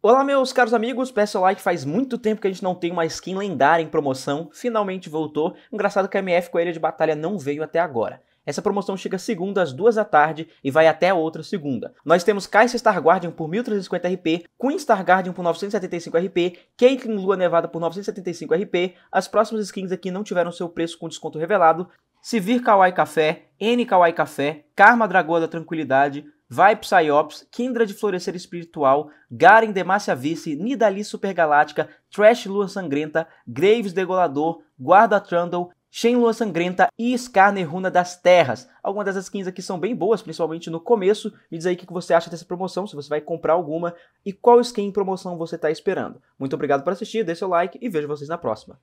Olá meus caros amigos, peço like, faz muito tempo que a gente não tem uma skin lendária em promoção, finalmente voltou, engraçado que a MF Coelha de Batalha não veio até agora. Essa promoção chega segunda às duas da tarde e vai até a outra segunda. Nós temos Kai'Sa Star Guardian por 1350 RP, Queen Star Guardian por 975 RP, Caitlyn Lua Nevada por 975 RP, as próximas skins aqui não tiveram seu preço com desconto revelado, vir Kawaii Café, N Kawaii Café, Karma Dragoa da Tranquilidade, Vibe Psyops, Kindra de Florescer Espiritual, Garen Demacia Vice, Nidali Supergalática, Trash Lua Sangrenta, Graves Degolador, Guarda Trundle, Shen Lua Sangrenta e Scar Neruna das Terras. Algumas dessas skins aqui são bem boas, principalmente no começo. Me diz aí o que você acha dessa promoção, se você vai comprar alguma e qual skin em promoção você está esperando. Muito obrigado por assistir, dê seu like e vejo vocês na próxima.